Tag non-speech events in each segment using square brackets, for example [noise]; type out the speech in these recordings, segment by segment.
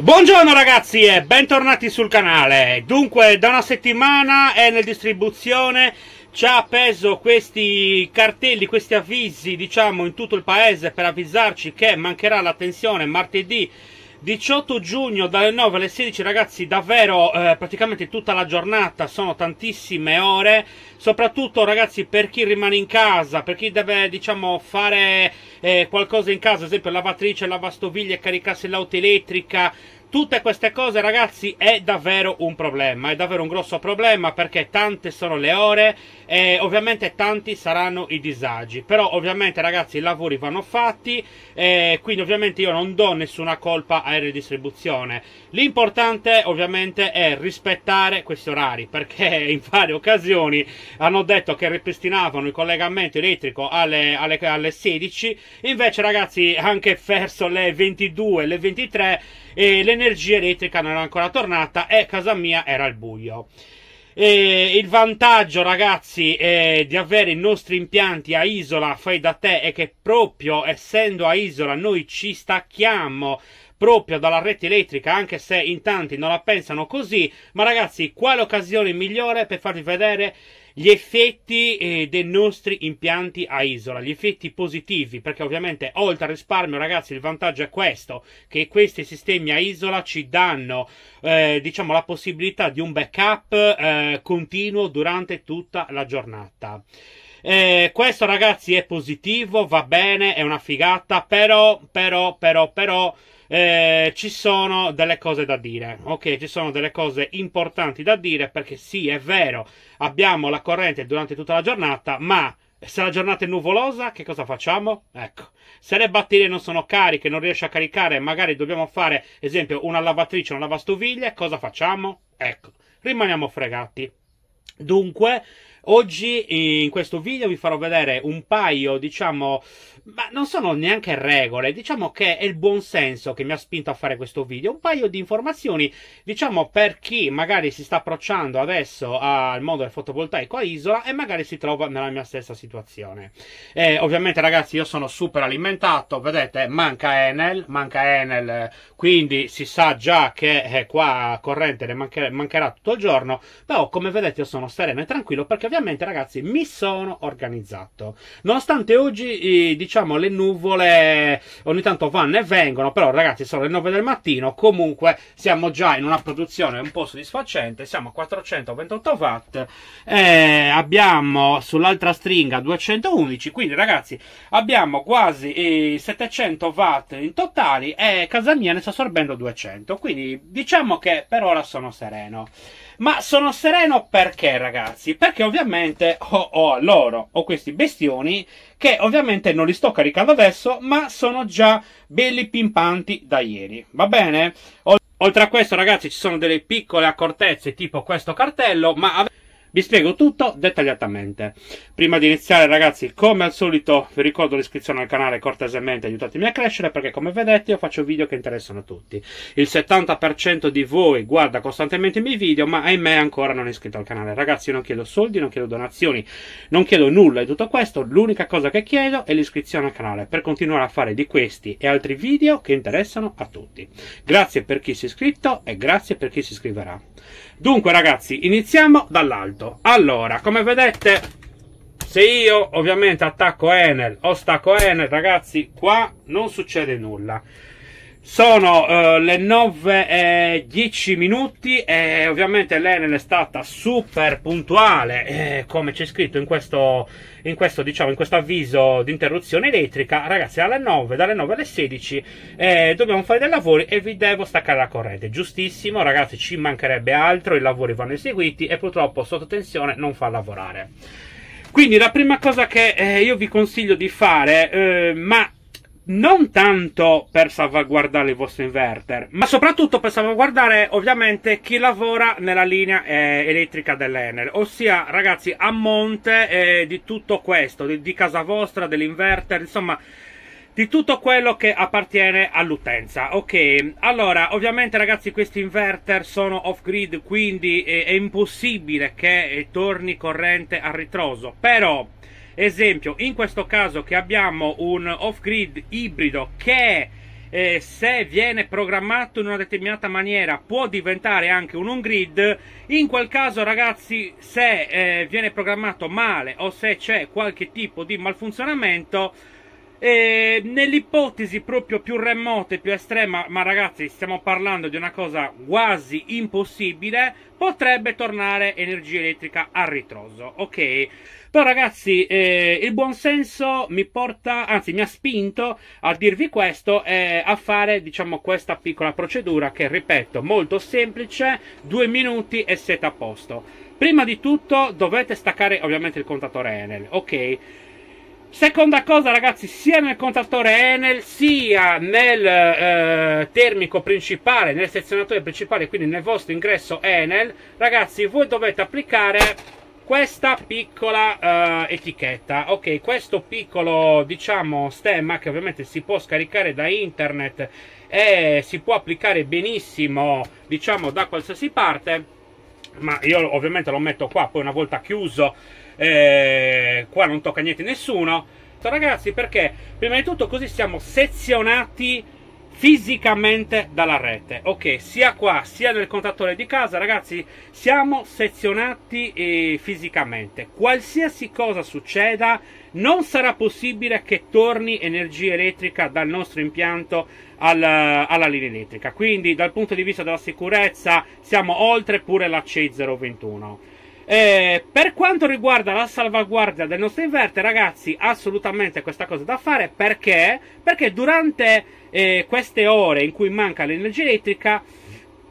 Buongiorno ragazzi e bentornati sul canale. Dunque, da una settimana è Enel Distribuzione ci ha appeso questi cartelli, questi avvisi, diciamo, in tutto il paese per avvisarci che mancherà la tensione martedì 18 giugno dalle 9 alle 16 ragazzi davvero eh, praticamente tutta la giornata sono tantissime ore soprattutto ragazzi per chi rimane in casa per chi deve diciamo fare eh, qualcosa in casa ad esempio lavatrice lavastoviglie caricarsi l'auto elettrica Tutte queste cose, ragazzi, è davvero un problema, è davvero un grosso problema perché tante sono le ore e ovviamente tanti saranno i disagi. Però ovviamente, ragazzi, i lavori vanno fatti e quindi ovviamente io non do nessuna colpa a redistribuzione. L'importante ovviamente è rispettare questi orari perché [laughs] in varie occasioni hanno detto che ripristinavano il collegamento elettrico alle, alle, alle 16, invece ragazzi anche verso le 22, le 23 e l'energia elettrica non era ancora tornata e casa mia era al buio. E il vantaggio, ragazzi, di avere i nostri impianti a isola fai da te è che proprio essendo a isola noi ci stacchiamo proprio dalla rete elettrica, anche se in tanti non la pensano così. Ma ragazzi, quale occasione migliore per farvi vedere gli effetti eh, dei nostri impianti a isola, gli effetti positivi, perché ovviamente oltre al risparmio, ragazzi, il vantaggio è questo, che questi sistemi a isola ci danno, eh, diciamo, la possibilità di un backup eh, continuo durante tutta la giornata. Eh, questo ragazzi è positivo, va bene, è una figata, però, però, però, però eh, ci sono delle cose da dire. Ok, ci sono delle cose importanti da dire perché sì, è vero, abbiamo la corrente durante tutta la giornata, ma se la giornata è nuvolosa, che cosa facciamo? Ecco, se le batterie non sono cariche, non riesce a caricare, magari dobbiamo fare, esempio, una lavatrice, una lavastoviglie, cosa facciamo? Ecco, rimaniamo fregati. Dunque, oggi eh, in questo video vi farò vedere un paio, diciamo, ma non sono neanche regole, diciamo che è il buon senso che mi ha spinto a fare questo video, un paio di informazioni, diciamo, per chi magari si sta approcciando adesso al mondo del fotovoltaico a isola e magari si trova nella mia stessa situazione. E, eh, ovviamente ragazzi io sono super alimentato, vedete, manca Enel, manca Enel, quindi si sa già che eh, qua a corrente ne mancherà, mancherà tutto il giorno, però come vedete io sono possono stare mai tranquillo perché ovviamente ragazzi mi sono organizzato. Nonostante oggi diciamo le nuvole ogni tanto vanno e vengono, però ragazzi sono le 9 del mattino, comunque siamo già in una produzione un po' soddisfacente, siamo a 428 watt, eh, abbiamo sull'altra stringa 211, quindi ragazzi abbiamo quasi eh, 700 watt in totale e casa mia ne sta assorbendo 200, quindi diciamo che per ora sono sereno. Ma sono sereno perché, ragazzi? Perché ovviamente ho, ho loro, ho questi bestioni che ovviamente non li sto caricando adesso, ma sono già belli pimpanti da ieri. Va bene? Oltre a questo, ragazzi, ci sono delle piccole accortezze tipo questo cartello, ma... Vi spiego tutto dettagliatamente. Prima di iniziare ragazzi, come al solito vi ricordo l'iscrizione al canale cortesemente, aiutatemi a crescere perché come vedete io faccio video che interessano a tutti. Il 70% di voi guarda costantemente i miei video, ma ahimè ancora non è iscritto al canale. Ragazzi, io non chiedo soldi, non chiedo donazioni, non chiedo nulla di tutto questo, l'unica cosa che chiedo è l'iscrizione al canale per continuare a fare di questi e altri video che interessano a tutti. Grazie per chi si è iscritto e grazie per chi si iscriverà. Dunque ragazzi, iniziamo dall'alto. Allora, come vedete, se io ovviamente attacco Enel o stacco Enel, ragazzi, qua non succede nulla. Sono uh, le 9 e 10 minuti e ovviamente l'Enel è stata super puntuale, eh, come c'è scritto in questo, in questo, diciamo, in questo avviso di interruzione elettrica. Ragazzi, alle 9, dalle 9 alle 16 eh, dobbiamo fare dei lavori e vi devo staccare la corrente. Giustissimo, ragazzi, ci mancherebbe altro, i lavori vanno eseguiti e purtroppo sotto tensione non fa lavorare. Quindi la prima cosa che eh, io vi consiglio di fare, eh, ma non tanto per salvaguardare il vostro inverter, ma soprattutto per salvaguardare ovviamente chi lavora nella linea eh, elettrica dell'Enel, ossia ragazzi a monte eh, di tutto questo, di, di casa vostra, dell'inverter, insomma di tutto quello che appartiene all'utenza. Ok, allora ovviamente ragazzi questi inverter sono off grid, quindi è, eh, è impossibile che eh, torni corrente a ritroso, però Esempio, in questo caso che abbiamo un off-grid ibrido che eh, se viene programmato in una determinata maniera può diventare anche un on-grid. In quel caso, ragazzi, se eh, viene programmato male o se c'è qualche tipo di malfunzionamento e nell'ipotesi proprio più remota e più estrema, ma ragazzi stiamo parlando di una cosa quasi impossibile, potrebbe tornare energia elettrica a ritroso, ok? Però ragazzi, eh, il buonsenso mi porta, anzi mi ha spinto a dirvi questo e eh, a fare, diciamo, questa piccola procedura che, ripeto, molto semplice, due minuti e siete a posto. Prima di tutto dovete staccare ovviamente il contatore Enel, ok? Seconda cosa ragazzi, sia nel contattore Enel sia nel eh, termico principale, nel sezionatore principale, quindi nel vostro ingresso Enel, ragazzi voi dovete applicare questa piccola eh, etichetta, ok, questo piccolo diciamo stemma che ovviamente si può scaricare da internet e si può applicare benissimo diciamo da qualsiasi parte, ma io ovviamente lo metto qua, poi una volta chiuso eh, qua non tocca niente nessuno. Ragazzi, perché prima di tutto così siamo sezionati fisicamente dalla rete ok sia qua sia nel contattore di casa ragazzi siamo sezionati eh, fisicamente qualsiasi cosa succeda non sarà possibile che torni energia elettrica dal nostro impianto al, alla linea elettrica quindi dal punto di vista della sicurezza siamo oltre pure la C021 eh, per quanto riguarda la salvaguardia del nostro inverter, ragazzi, assolutamente questa cosa da fare perché? Perché durante eh, queste ore in cui manca l'energia elettrica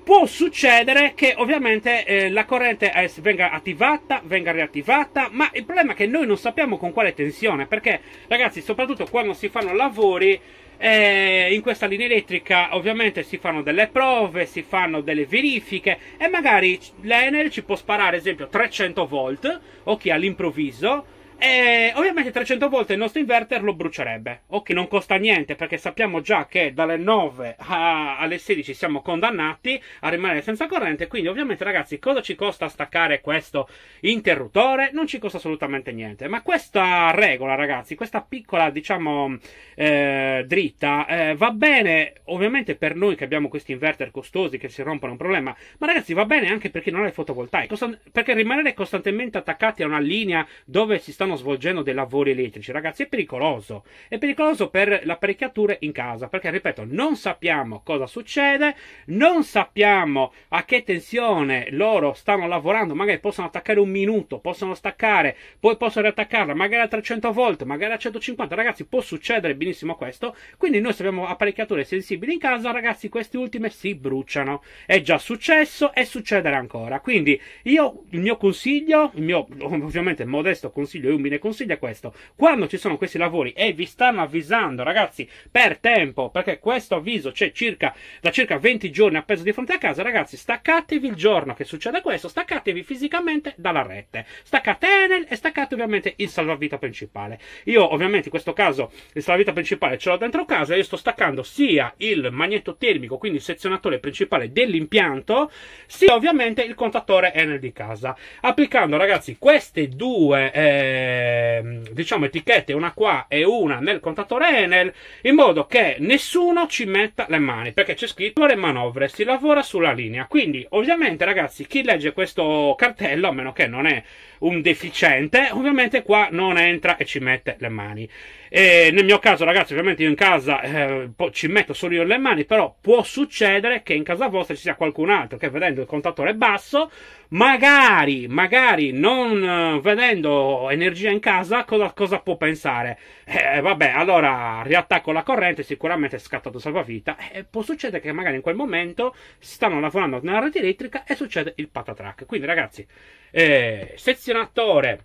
può succedere che ovviamente eh, la corrente eh, venga attivata, venga riattivata, ma il problema è che noi non sappiamo con quale tensione, perché ragazzi, soprattutto quando si fanno lavori e eh, in questa linea elettrica ovviamente si fanno delle prove, si fanno delle verifiche e magari l'Enel ci può sparare ad esempio 300 volt, ok all'improvviso, e ovviamente 300 volte il nostro inverter lo brucierebbe, o che non costa niente perché sappiamo già che dalle 9 a, alle 16 siamo condannati a rimanere senza corrente, quindi ovviamente ragazzi cosa ci costa staccare questo interruttore? Non ci costa assolutamente niente, ma questa regola ragazzi, questa piccola diciamo eh, dritta eh, va bene ovviamente per noi che abbiamo questi inverter costosi che si rompono un problema, ma ragazzi va bene anche per chi non ha il fotovoltaico, perché rimanere costantemente attaccati a una linea dove si stanno stanno svolgendo dei lavori elettrici, ragazzi, è pericoloso. È pericoloso per le apparecchiature in casa, perché, ripeto, non sappiamo cosa succede, non sappiamo a che tensione loro stanno lavorando, magari possono attaccare un minuto, possono staccare, poi possono riattaccarla, magari a 300 volt, magari a 150, ragazzi, può succedere benissimo questo. Quindi noi se abbiamo apparecchiature sensibili in casa, ragazzi, queste ultime si bruciano. È già successo e succederà ancora. Quindi io il mio consiglio, il mio ovviamente modesto consiglio Lumbine consiglia questo. Quando ci sono questi lavori e vi stanno avvisando, ragazzi, per tempo, perché questo avviso c'è circa, da circa 20 giorni appeso di fronte a casa, ragazzi, staccatevi il giorno che succede questo, staccatevi fisicamente dalla rete. Staccate Enel e staccate ovviamente il salvavita principale. Io ovviamente in questo caso il salvavita principale ce l'ho dentro casa e io sto staccando sia il magneto termico, quindi il sezionatore principale dell'impianto, sia ovviamente il contattore Enel di casa. Applicando, ragazzi, queste due... Eh, Ehm, diciamo etichette, una qua e una nel contatore Enel, in modo che nessuno ci metta le mani, perché c'è scritto le manovre, si lavora sulla linea. Quindi, ovviamente, ragazzi, chi legge questo cartello, a meno che non è un deficiente, ovviamente qua non entra e ci mette le mani. E nel mio caso, ragazzi, ovviamente io in casa eh, ci metto solo io le mani, però può succedere che in casa vostra ci sia qualcun altro che vedendo il contatore basso, magari, magari non eh, vedendo energia in casa, cosa, cosa può pensare? Eh, vabbè, allora riattacco la corrente, sicuramente è scattato salvavita. E eh, può succedere che magari in quel momento stanno lavorando nella rete elettrica e succede il patatrack. Quindi, ragazzi, eh, sezionatore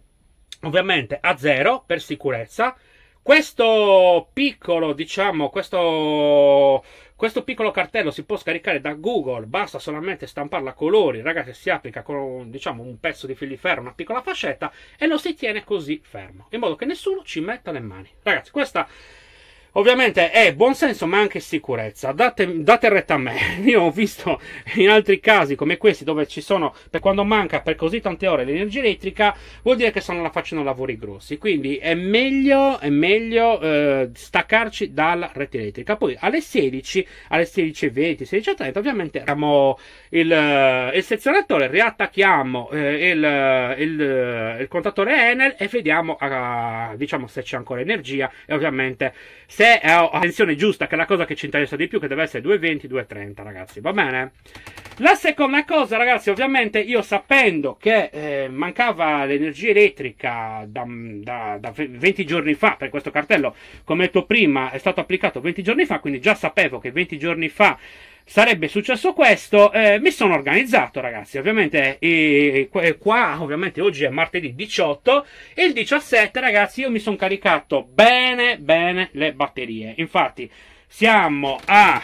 ovviamente a zero per sicurezza questo piccolo, diciamo, questo, questo piccolo cartello si può scaricare da Google, basta solamente stamparlo a colori, ragazzi, si applica con diciamo, un pezzo di filiferro, una piccola fascetta e lo si tiene così fermo, in modo che nessuno ci metta le mani. Ragazzi, questa Ovviamente è eh, buonsenso ma anche sicurezza, date, date, retta a me, [laughs] io ho visto in altri casi come questi dove ci sono, per quando manca per così tante ore l'energia elettrica, vuol dire che se non la facciano lavori grossi, quindi è meglio, è meglio eh, staccarci dalla rete elettrica. Poi alle 16, alle 16.20, 16.30 ovviamente abbiamo il, eh, il sezionatore, riattacchiamo eh, il, eh, il, il, contatore Enel e vediamo ah, diciamo, se c'è ancora energia e ovviamente se è oh, attenzione giusta, che è la cosa che ci interessa di più, che deve essere 2,20, 2,30, ragazzi, va bene? La seconda cosa, ragazzi, ovviamente io sapendo che eh, mancava l'energia elettrica da, da, da, 20 giorni fa, per questo cartello, come detto prima, è stato applicato 20 giorni fa, quindi già sapevo che 20 giorni fa sarebbe successo questo, eh, mi sono organizzato ragazzi, ovviamente eh, eh, eh qua ovviamente oggi è martedì 18 e il 17 ragazzi io mi sono caricato bene bene le batterie, infatti siamo a,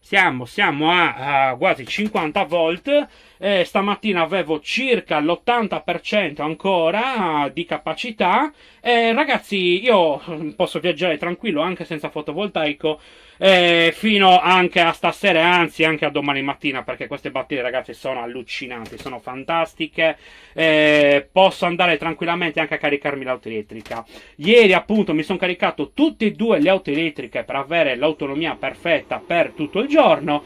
siamo, siamo a, a quasi 50 volt eh, stamattina avevo circa l'80% ancora di capacità. Eh, ragazzi, io mm, posso viaggiare tranquillo anche senza fotovoltaico. Eh, fino anche a stasera, anzi anche a domani mattina, perché queste batterie, ragazzi, sono allucinanti, sono fantastiche. Eh, posso andare tranquillamente anche a caricarmi l'auto elettrica. Ieri, appunto, mi sono caricato tutte e due le auto elettriche per avere l'autonomia perfetta per tutto il giorno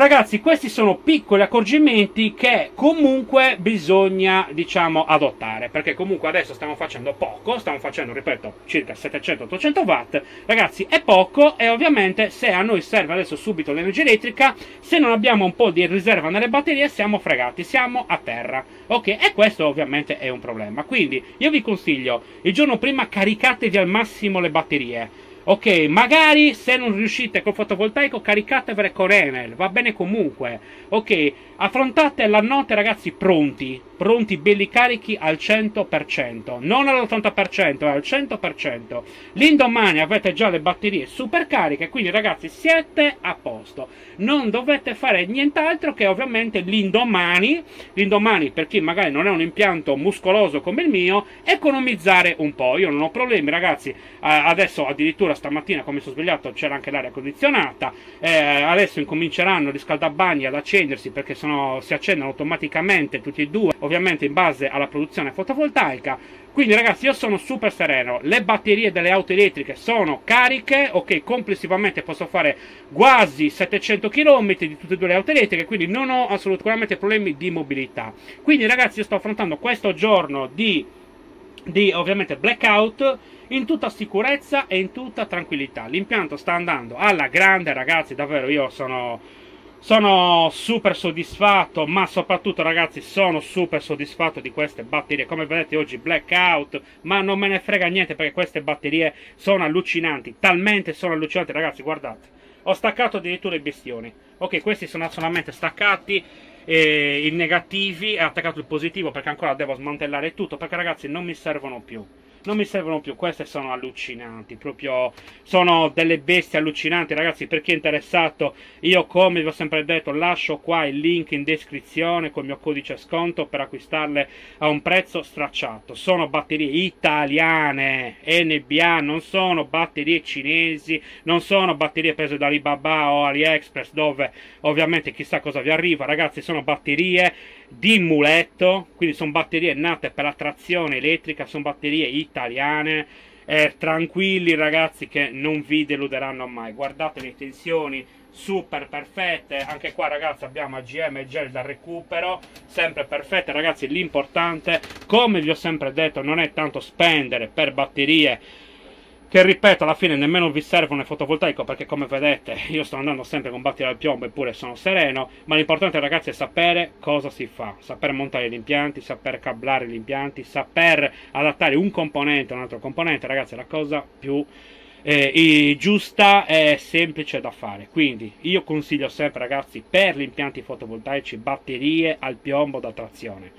Ragazzi, questi sono piccoli accorgimenti che comunque bisogna, diciamo, adottare, perché comunque adesso stiamo facendo poco, stiamo facendo, ripeto, circa 700-800 watt, ragazzi, è poco e ovviamente se a noi serve adesso subito l'energia elettrica, se non abbiamo un po' di riserva nelle batterie siamo fregati, siamo a terra, ok? E questo ovviamente è un problema, quindi io vi consiglio, il giorno prima caricatevi al massimo le batterie, Ok, magari se non riuscite col fotovoltaico caricatevele con Enel, va bene comunque. Ok, affrontate la notte ragazzi pronti, pronti belli carichi al 100%, non all'80%, ma eh, al 100%. L'indomani avete già le batterie supercariche, quindi ragazzi siete a posto. Non dovete fare nient'altro che ovviamente l'indomani, l'indomani per chi magari non è un impianto muscoloso come il mio, economizzare un po'. Io non ho problemi ragazzi, adesso addirittura stamattina come sono svegliato c'era anche l'aria condizionata, eh, adesso incominceranno i riscaldabagni ad accendersi perché sono, si accendono automaticamente tutti e due ovviamente in base alla produzione fotovoltaica. Quindi ragazzi io sono super sereno, le batterie delle auto elettriche sono cariche, ok complessivamente posso fare quasi 700 km di tutte e due le auto elettriche, quindi non ho assolutamente problemi di mobilità. Quindi ragazzi io sto affrontando questo giorno di, di ovviamente blackout in tutta sicurezza e in tutta tranquillità. L'impianto sta andando alla grande ragazzi, davvero io sono sono super soddisfatto, ma soprattutto ragazzi sono super soddisfatto di queste batterie. Come vedete oggi blackout, ma non me ne frega niente perché queste batterie sono allucinanti, talmente sono allucinanti ragazzi, guardate. Ho staccato addirittura i bestioni. Ok, questi sono solamente staccati, e eh, i negativi, e attaccato il positivo perché ancora devo smantellare tutto, perché ragazzi non mi servono più non mi servono più, queste sono allucinanti, proprio sono delle bestie allucinanti ragazzi, per chi è interessato io come vi ho sempre detto lascio qua il link in descrizione col mio codice sconto per acquistarle a un prezzo stracciato, sono batterie italiane, NBA, non sono batterie cinesi, non sono batterie prese da Alibaba o AliExpress dove ovviamente chissà cosa vi arriva ragazzi, sono batterie di muletto, quindi sono batterie nate per la trazione elettrica, sono batterie italiane, eh, tranquilli ragazzi che non vi deluderanno mai, guardate le tensioni super perfette, anche qua ragazzi abbiamo AGM e gel da recupero, sempre perfette ragazzi, l'importante come vi ho sempre detto non è tanto spendere per batterie che ripeto alla fine nemmeno vi servono il fotovoltaico perché come vedete io sto andando sempre a combattere al piombo eppure sono sereno ma l'importante ragazzi è sapere cosa si fa saper montare gli impianti saper cablare gli impianti saper adattare un componente a un altro componente ragazzi è la cosa più eh, giusta e semplice da fare quindi io consiglio sempre ragazzi per gli impianti fotovoltaici batterie al piombo da trazione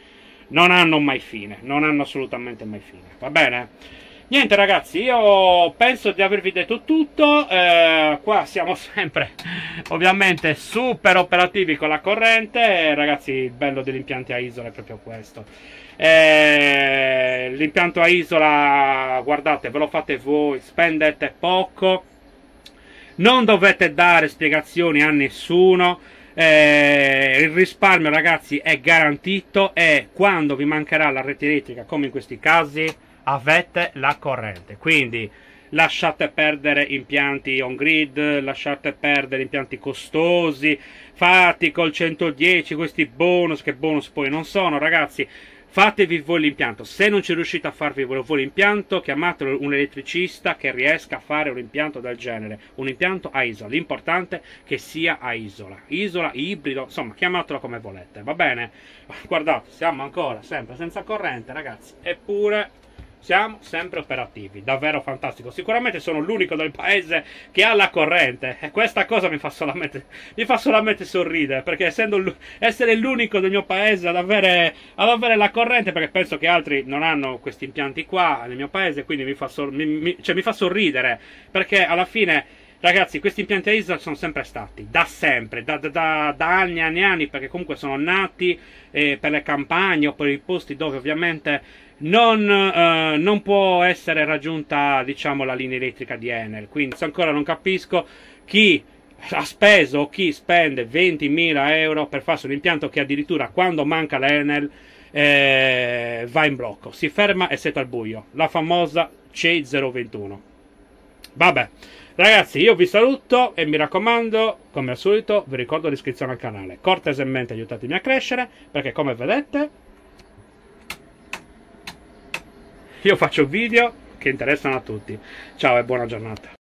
non hanno mai fine non hanno assolutamente mai fine va bene? Niente ragazzi, io penso di avervi detto tutto, eh, qua siamo [laughs] sempre ovviamente super operativi con la corrente, eh, ragazzi il bello dell'impianto a isola è proprio questo. Eh, l'impianto a isola, guardate, ve lo fate voi, spendete poco, non dovete dare spiegazioni a nessuno, eh, il risparmio ragazzi è garantito e quando vi mancherà la rete elettrica come in questi casi avete la corrente. Quindi lasciate perdere impianti on grid, lasciate perdere impianti costosi, fatti col 110 questi bonus, che bonus poi non sono, ragazzi. Fatevi voi l'impianto, se non ci riuscite a farvi voi l'impianto, chiamatelo un elettricista che riesca a fare un impianto del genere, un impianto a isola, l'importante è che sia a isola, isola, ibrido, insomma chiamatelo come volete, va bene? [laughs] Guardate, siamo ancora sempre senza corrente ragazzi, eppure siamo sempre operativi, davvero fantastico. Sicuramente sono l'unico del paese che ha la corrente e questa cosa mi fa solamente, mi fa solamente sorridere perché essendo essere l'unico del mio paese ad avere, ad avere, la corrente perché penso che altri non hanno questi impianti qua nel mio paese quindi mi fa, sor mi, mi, cioè mi fa sorridere perché alla fine Ragazzi, questi impianti a ISO sono sempre stati, da sempre, da, da, da anni e anni, anni perché comunque sono nati eh, per le campagne o per i posti dove ovviamente non, eh, non può essere raggiunta diciamo, la linea elettrica di Enel. Quindi ancora non capisco chi ha speso o chi spende 20.000 euro per farsi un impianto che addirittura quando manca l'Enel eh, va in blocco, si ferma e siete al buio, la famosa C021. Vabbè. Ragazzi, io vi saluto e mi raccomando, come al solito, vi ricordo l'iscrizione al canale. Cortesemente aiutatemi a crescere, perché come vedete, io faccio video che interessano a tutti. Ciao e buona giornata.